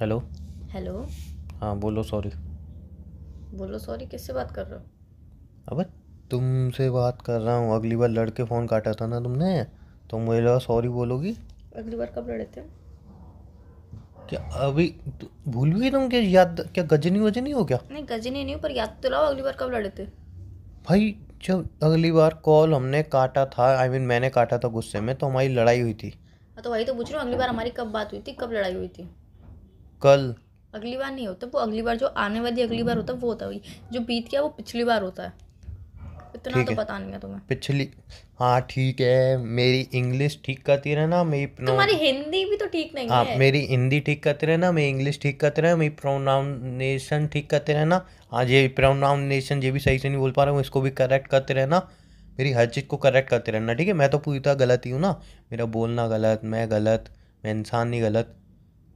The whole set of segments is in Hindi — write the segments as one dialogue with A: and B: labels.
A: हेलो हेलो हाँ बोलो सॉरी
B: बोलो सॉरी किससे बात कर रहे हो
A: अब तुमसे बात कर रहा हूँ अगली बार लड़के फ़ोन काटा था ना तुमने तो मुझे लगा सॉरी बोलोगी
B: अगली बार कब लड़े थे
A: क्या अभी भूल भी गई तुम क्या याद क्या गजनी वजनी हो क्या
B: नहीं गजनी नहीं पर याद तो लाओ अगली बार कब लड़े थे
A: भाई जब अगली बार कॉल हमने काटा था आई I मीन mean, मैंने काटा था गुस्से में तो हमारी लड़ाई हुई थी हाँ,
B: तो वही तो पूछ रहा हूँ अगली बार हमारी कब बात हुई थी कब लड़ाई हुई थी कल अगली बार नहीं होता वो अगली बार जो आने वाली अगली बार होता वो होता है जो बीत गया वो पिछली बार होता है इतना तो पता नहीं है तुम्हें
A: पिछली हाँ ठीक है मेरी इंग्लिश ठीक करती रहना मेरी तुम्हारी
B: हिंदी भी तो ठीक नहीं हाँ, है मेरी
A: हिंदी ठीक करते रहना मेरी इंग्लिश ठीक करते रहना मेरी प्रोनाउनेशन ठीक करते रहना हाँ ये प्रोनाउनेशन ये भी सही से नहीं बोल पा रहा हूँ इसको भी करेक्ट करते रहना मेरी हर चीज़ को करेक्ट करते रहना ठीक है मैं तो पूरी तरह गलत ही हूँ ना मेरा बोलना गलत मैं गलत मैं इंसान नहीं गलत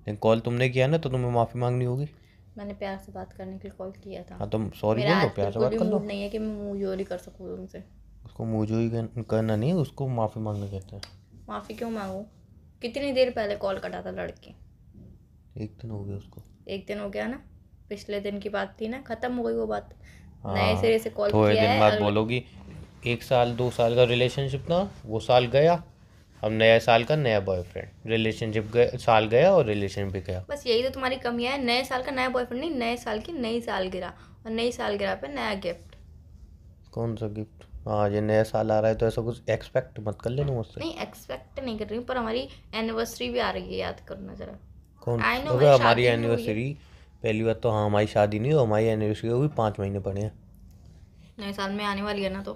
A: लेकिन कॉल तुमने किया ना तो तुम्हें माफ़ी मांगनी होगी
B: मैंने प्यार से बात करने के लिए कॉल किया था हाँ तुम तो सॉरी बोल दो प्यार से बात कर लो नहीं है कि मैं मुँह जोरी कर सकूँ तुमसे
A: उसको मुँह जोरी करना नहीं उसको माफ़ी मांगना कहते हैं
B: माफ़ी क्यों मांगू कितनी देर पहले कॉल कटा था लड़के
A: एक दिन हो गया उसको
B: एक दिन हो गया ना पिछले दिन की बात थी ना ख़त्म हो गई वो बात
A: हाँ, नए सिरे से कॉल किया है बाद बोलोगी एक साल दो साल का रिलेशनशिप था वो साल गया अब नया साल का नया बॉयफ्रेंड रिलेशनशिप साल गया और रिलेशन भी गया
B: बस यही तो तुम्हारी कमी है नए साल का नया बॉयफ्रेंड नहीं नए साल की नई साल गिरा और नई साल गिरा पे नया गिफ्ट
A: कौन सा गिफ्ट हाँ ये नया साल आ रहा है तो ऐसा कुछ एक्सपेक्ट मत कर लेना मुझसे नहीं
B: एक्सपेक्ट नहीं कर रही हूँ पर हमारी एनिवर्सरी भी आ रही है याद करना जरा कौन अबे हमारी एनिवर्सरी
A: पहली बार तो हाँ हमारी शादी नहीं हो हमारी एनिवर्सरी हो होगी पाँच महीने पड़े हैं
B: नए साल में आने वाली है ना तो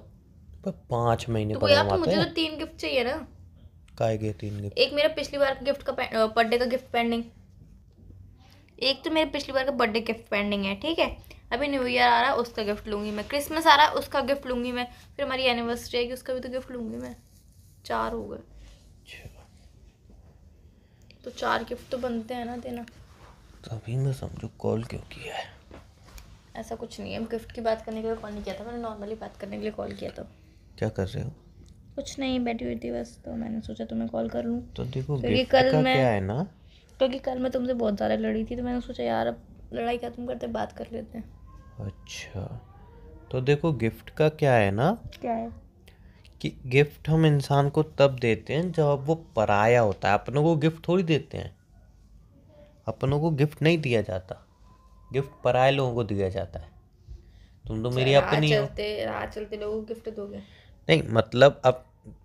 A: पर पाँच महीने तो यार तो मुझे तो
B: तीन गिफ्ट चाहिए ना
A: काय के तीन गिफ्ट
B: एक मेरा पिछली बार का गिफ्ट का बर्थडे का गिफ्ट पेंडिंग एक तो मेरे पिछली बार का बर्थडे गिफ्ट पेंडिंग है ठीक है अभी न्यू ईयर आ रहा है उसका गिफ्ट लूँगी मैं क्रिसमस आ रहा है उसका गिफ्ट लूँगी मैं फिर हमारी एनिवर्सरी आएगी उसका भी तो गिफ्ट लूँगी मैं चार हो गए तो चार गिफ्ट तो बनते हैं ना देना
A: तभी मैं समझू कॉल क्यों किया है
B: ऐसा कुछ नहीं है गिफ्ट की बात करने के लिए कॉल नहीं किया था मैंने नॉर्मली बात करने के लिए कॉल किया था क्या कर रहे हो कुछ नहीं बैठी हुई थी बस तो मैंने सोचा तुम्हें कॉल कर लूँ तो देखो क्योंकि कल मैं क्या है ना क्योंकि कल मैं तुमसे बहुत ज़्यादा लड़ी थी तो मैंने सोचा यार अब लड़ाई खत्म करते बात कर लेते
A: हैं अच्छा तो देखो गिफ्ट का क्या है ना क्या है कि गिफ्ट हम इंसान को तब देते हैं जब वो पराया होता है अपनों को गिफ्ट थोड़ी देते हैं अपनों को गिफ्ट नहीं दिया जाता गिफ्ट पराए लोगों को दिया जाता है तुम तो मेरी अच्छा, अपनी चलते
B: राह चलते लोगों को गिफ्ट दोगे
A: नहीं मतलब अब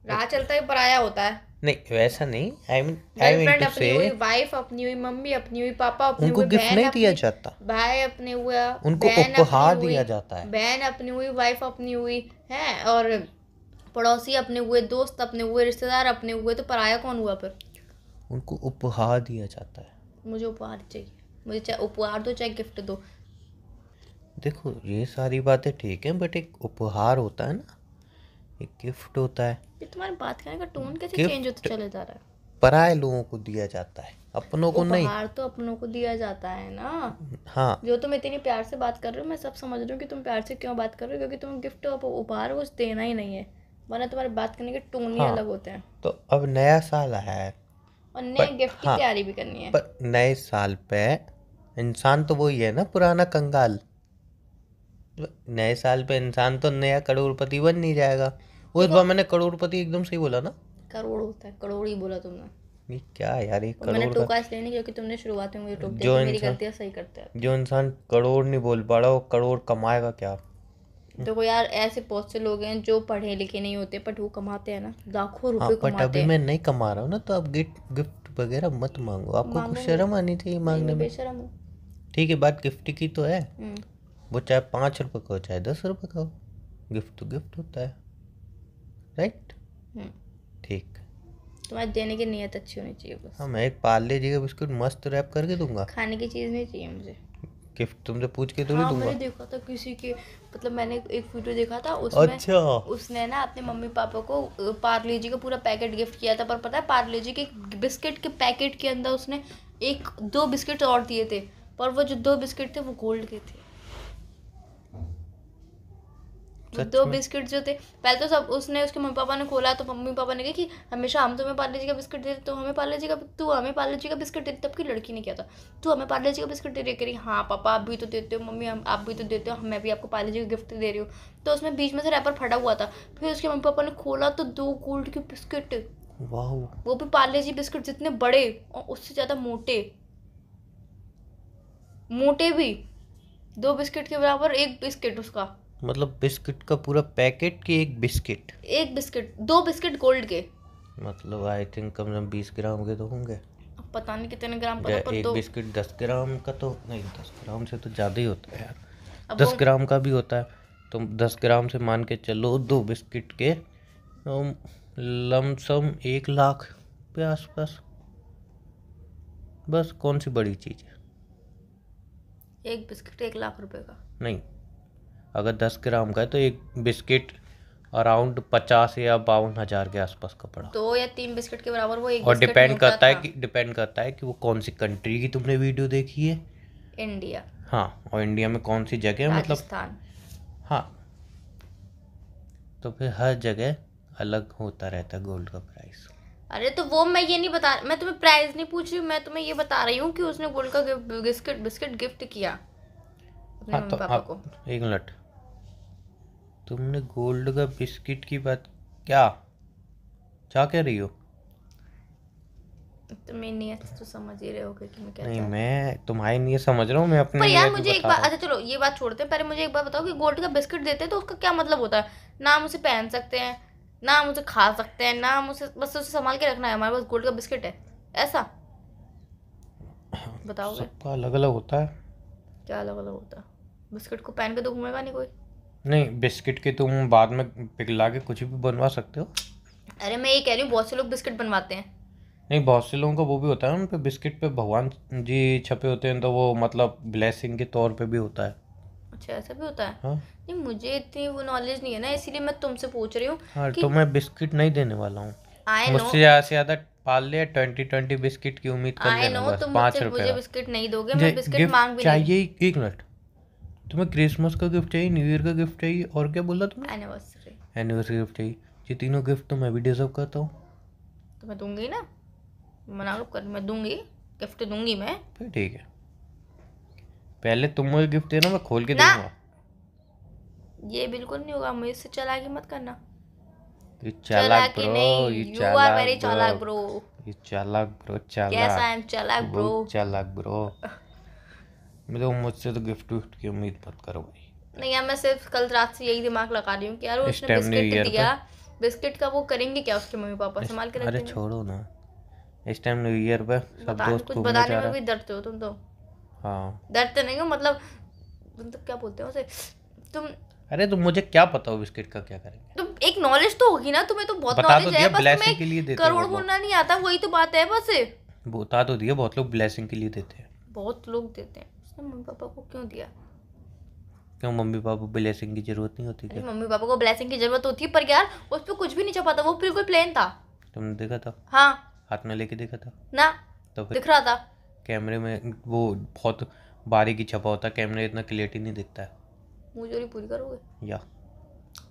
B: राह चलता है पराया होता है
A: नहीं वैसा नहीं I mean I mean to say
B: wife अपनी हुई मम्मी अपनी हुई पापा अपनी उनको गिफ्ट नहीं दिया जाता भाई अपने हुआ उनको उपहार दिया जाता है बहन अपनी हुई वाइफ अपनी हुई है और पड़ोसी अपने हुए दोस्त अपने हुए रिश्तेदार अपने हुए तो पराया कौन हुआ फिर
A: उनको उपहार दिया जाता
B: है मुझे उपहार चाहिए मुझे चाहे उपहार दो चाहे गिफ्ट दो
A: देखो ये सारी बातें ठीक हैं बट एक उपहार होता है ना एक गिफ्ट होता है
B: ये तुम्हारी बात करने का टोन कैसे चेंज होता चले जा रहा है
A: पराए लोगों को दिया जाता है अपनों को नहीं उपहार
B: तो अपनों को दिया जाता है ना हाँ जो तुम इतनी प्यार से बात कर रहे हो मैं सब समझ रही हूँ कि तुम प्यार से क्यों बात कर रहे हो क्योंकि तुम गिफ्ट उपहार कुछ देना ही नहीं है वरना तुम्हारे बात करने के टोन ही हाँ। अलग होते हैं
A: तो अब नया साल है
B: और नए गिफ्ट की हाँ, तैयारी भी करनी है पर
A: नए साल पे इंसान तो वही है ना पुराना कंगाल नए साल पे इंसान तो नया करोड़पति बन नहीं जाएगा उस बार मैंने करोड़पति एकदम सही बोला ना
B: करोड़ होता है करोड़ ही बोला तुमने
A: ये क्या यार एक करोड़ मैंने टोका
B: इसलिए नहीं क्योंकि तुमने शुरुआत में मुझे टोक दिया मेरी गलतियां सही करते हैं
A: जो इंसान करोड़ नहीं बोल पा रहा वो करोड़ कमाएगा क्या देखो
B: तो यार ऐसे बहुत से लोग हैं जो पढ़े लिखे नहीं होते बट वो कमाते हैं ना लाखों हाँ, रुपए हाँ, कमाते अभी मैं
A: नहीं कमा रहा हूँ ना तो आप गिफ्ट गिफ्ट वगैरह मत मांगो आपको कुछ शर्म आनी चाहिए मांगने में ठीक है बात गिफ्ट की तो है हम्म। वो चाहे पाँच रुपये का हो चाहे दस रुपये का हो गिफ्ट तो गिफ्ट होता है राइट हम्म। ठीक
B: तुम्हारे देने की नियत अच्छी होनी चाहिए बस हाँ
A: मैं एक पार्ले जी का बिस्कुट मस्त रैप करके दूंगा
B: खाने की चीज़ नहीं चाहिए मुझे
A: गिफ्ट तुमसे पूछ के तो हाँ, नहीं दूंगा मैंने
B: देखा था किसी के मतलब मैंने एक वीडियो देखा था उसमें अच्छा उसने ना अपने मम्मी पापा को पार्ले जी का पूरा पैकेट गिफ्ट किया था पर पता है पार्ले जी के बिस्किट के पैकेट के अंदर उसने एक दो बिस्किट और दिए थे पर वो जो दो बिस्किट थे वो गोल्ड के थे
A: दो बिस्किट
B: जो थे पहले तो सब उसने उसके मम्मी पापा ने खोला तो मम्मी पापा ने कहा कि हमेशा हम तुम्हें पार्ले जी का बिस्किट दे तो हमें पार्ले जी का तू हमें पार्ले जी का बिस्किट दे तब की लड़की ने किया था तू हमें पार्ले जी का बिस्किट दे रही करी हाँ पापा आप भी तो देते हो मम्मी आप भी तो देते हो मैं भी आपको पार्ले जी का गिफ्ट दे रही हूँ तो उसमें बीच में से रैपर फटा हुआ था फिर उसके मम्मी पापा ने खोला तो दो गोल्ड के बिस्किट वो भी पार्ले जी बिस्किट जितने बड़े और उससे ज़्यादा मोटे मोटे भी दो बिस्किट के बराबर एक बिस्किट उसका
A: मतलब बिस्किट का पूरा पैकेट की एक बिस्किट
B: एक बिस्किट दो बिस्किट गोल्ड के
A: मतलब आई थिंक कम से कम बीस ग्राम के तो होंगे
B: पता नहीं कितने ग्राम पता पर एक दो बिस्किट
A: दस ग्राम का तो नहीं दस ग्राम से तो ज़्यादा ही होता है यार दस ग्राम का भी होता है तो दस ग्राम से मान के चलो दो बिस्किट के तो लमसम एक लाख के आसपास बस कौन सी बड़ी चीज़
B: है एक बिस्किट एक लाख रुपए का
A: नहीं अगर दस ग्राम का है तो एक बिस्किट अराउंड पचास या बावन हज़ार के आसपास का पड़ा
B: दो या तीन बिस्किट के बराबर वो एक और डिपेंड करता है
A: कि डिपेंड करता है कि वो कौन सी कंट्री की तुमने वीडियो देखी है इंडिया हाँ और इंडिया में कौन सी जगह है मतलब हाँ तो फिर हर जगह अलग होता रहता है गोल्ड का प्राइस
B: अरे तो वो मैं ये नहीं बता मैं तुम्हें प्राइस नहीं पूछ रही मैं तुम्हें ये बता रही हूँ कि उसने गोल्ड का बिस्किट बिस्किट गिफ्ट किया
A: हाँ तो पापा को एक मिनट तुमने गोल्ड का बिस्किट की बात क्या क्या कह रही हो
B: तुम्हें नियत तो समझ ही रहे हो कि मैं क्या नहीं
A: मैं तुम्हारी नियत समझ रहा हूँ मैं अपने पर यार मुझे एक बार अच्छा
B: चलो ये बात छोड़ते हैं पहले मुझे एक बार बताओ कि गोल्ड का बिस्किट देते हैं तो उसका क्या मतलब होता है ना हम उसे पहन सकते हैं ना हम उसे खा सकते हैं ना हम उसे बस उसे संभाल के रखना है हमारे पास गोल्ड का बिस्किट है ऐसा बताओ सबका
A: अलग अलग होता है
B: क्या अलग अलग होता है बिस्किट को पहन के तो घूमेगा नहीं कोई
A: नहीं बिस्किट के तुम बाद में पिघला के कुछ भी बनवा सकते हो
B: अरे मैं ये कह रही हूँ बहुत से लोग बिस्किट बनवाते हैं
A: नहीं बहुत से लोगों का वो भी होता है उन पे बिस्किट पे भगवान जी छपे होते हैं तो वो मतलब ब्लेसिंग के तौर पे भी होता है
B: अच्छा ऐसा भी होता है हा? नहीं मुझे इतनी वो नॉलेज नहीं है ना इसीलिए मैं तुमसे पूछ रही हूँ हाँ, कि... तो मैं
A: बिस्किट नहीं देने वाला हूँ मुझसे ज़्यादा से ज़्यादा पाल ले ट्वेंटी ट्वेंटी बिस्किट की उम्मीद कर लेना पाँच रुपए मुझे
B: बिस्किट नहीं दोगे मैं बिस्किट मांग भी चाहिए
A: एक मिनट तुम्हें क्रिसमस का गिफ्ट चाहिए न्यू ईयर का गिफ्ट चाहिए और क्या बोला तुम्हें एनिवर्सरी एनिवर्सरी गिफ्ट चाहिए ये तीनों गिफ्ट तो मैं भी डिजर्व करता हूँ
B: तो मैं दूंगी ना मना लो कर मैं दूंगी गिफ्ट दूंगी मैं फिर ठीक
A: है पहले तुम मुझे गिफ्ट देना मैं खोल के दूंगा
B: ये बिल्कुल नहीं होगा मुझे इससे चालाकी मत करना
A: ये चालाक ब्रो ये चालाक चालाक ब्रो ये चालाक ब्रो चालाक यस आई एम चालाक ब्रो चालाक ब्रो मतलब मुझसे तो गिफ्ट विफ्ट की उम्मीद मत करो भाई
B: नहीं यार मैं सिर्फ कल रात से यही दिमाग लगा रही हूँ कि यार वो उसने बिस्किट दिया तो- बिस्किट का वो करेंगे क्या उसके मम्मी पापा संभाल के अरे
A: छोड़ो ना इस टाइम न्यू ईयर पे सब दोस्त कुछ बताने में भी डरते हो तुम तो हाँ
B: डरते तो नहीं हो मतलब तुम मतलब तो क्या बोलते हो उसे तुम
A: अरे तुम मुझे क्या पता हो बिस्किट का क्या करेंगे
B: तुम एक नॉलेज तो होगी ना तुम्हें तो बहुत नॉलेज है बस तुम्हें के
A: लिए देते करोड़ बोलना
B: नहीं आता वही तो बात है बस
A: बता तो दिया बहुत लोग ब्लेसिंग के लिए देते हैं
B: बहुत लोग देते हैं उसने मम्मी पापा को क्यों दिया
A: क्यों मम्मी पापा ब्लेसिंग की जरूरत नहीं होती क्या
B: मम्मी पापा को ब्लेसिंग की जरूरत होती पर यार उस पर कुछ भी नहीं छपा था वो बिल्कुल प्लेन था
A: तुमने देखा था हाँ हाथ में लेके देखा था ना तो दिख रहा था कैमरे में वो बहुत बारीकी छपा होता कैमरे इतना क्लियरिटी नहीं दिखता है
B: मुझे नहीं पूरी करोगे या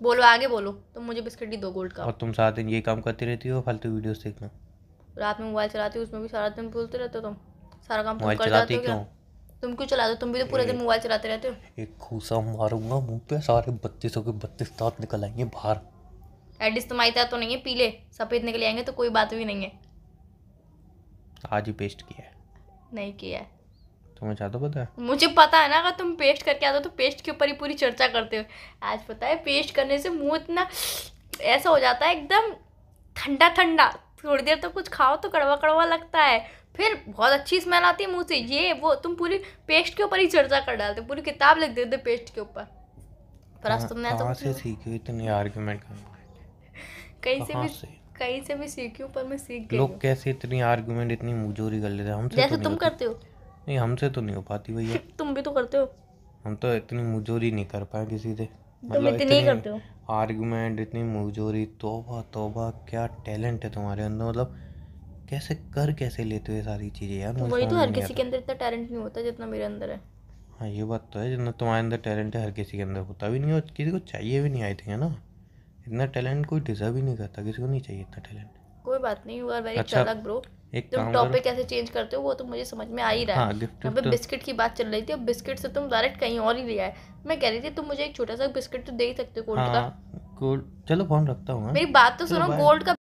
B: बोलो आगे बोलो तुम तो मुझे बिस्किट दी दो गोल्ड का और
A: तुम सारा दिन ये काम करती रहती हो फालतू वीडियोस देखना
B: रात में मोबाइल चलाती हो उसमें भी सारा दिन बोलते रहते हो तुम सारा काम मोबाइल चलाती क्यों तुम क्यों चला दो तुम भी तो पूरे दिन मोबाइल चलाते रहते हो
A: एक खूसा मारूंगा मुंह पे सारे बत्तीस के बत्तीस दांत निकल आएंगे बाहर
B: एडिस तुम्हारी तरह तो नहीं है पीले सफ़ेद निकल आएंगे तो कोई बात भी नहीं है
A: आज ही पेस्ट किया है नहीं किया है तुम्हें ज़्यादा पता है
B: मुझे पता है ना अगर तुम पेस्ट करके आते हो तो पेस्ट के ऊपर ही पूरी चर्चा करते हो आज पता है पेस्ट करने से मुंह इतना ऐसा हो जाता है एकदम ठंडा ठंडा थोड़ी देर तक तो कुछ खाओ तो कड़वा कड़वा लगता है फिर बहुत अच्छी स्मेल आती है मुँह से ये वो तुम पूरी पेस्ट के ऊपर ही चर्चा कर डालते पूरी किताब लिख देते पेस्ट के ऊपर पर आज हाँ, तुमने तो तो
A: से इतनी आर्गुमेंट कहीं से भी
B: कहीं से भी सीखी पर मैं सीख गई लोग
A: कैसे इतनी आर्गुमेंट इतनी मुजोरी कर लेते हैं हमसे जैसे तो तुम करते हो नहीं हमसे तो नहीं हो पाती भैया
B: तुम भी तो करते हो
A: हम तो इतनी मुजोरी नहीं कर पाए किसी से मतलब तुम इतनी करते हो आर्गुमेंट इतनी मुझोरी तोबा तोबा क्या टैलेंट है तुम्हारे अंदर मतलब कैसे कर कैसे लेते हो ये सारी चीज़ें यार तो वही तो हर किसी
B: के अंदर इतना टैलेंट नहीं होता जितना मेरे अंदर है
A: हाँ ये बात तो है जितना तुम्हारे अंदर टैलेंट है हर किसी के अंदर होता भी नहीं और किसी को चाहिए भी नहीं आई थी है ना इतना टैलेंट कोई डिजर्व ही नहीं करता किसी को नहीं चाहिए इतना टैलेंट
B: कोई बात नहीं यू आर वेरी चालाक ब्रो
A: एक तुम टॉपिक कैसे
B: चेंज करते हो वो तो मुझे समझ में आ ही रहा हाँ, है हाँ, तो बिस्किट की बात चल रही थी अब बिस्किट से तुम डायरेक्ट कहीं और ही लिया है मैं कह रही थी तुम मुझे एक छोटा सा बिस्किट तो दे ही सकते हो गोल्ड हाँ, का
A: गोल्ड चलो फोन रखता हूँ मेरी बात तो सुनो गोल्ड
B: का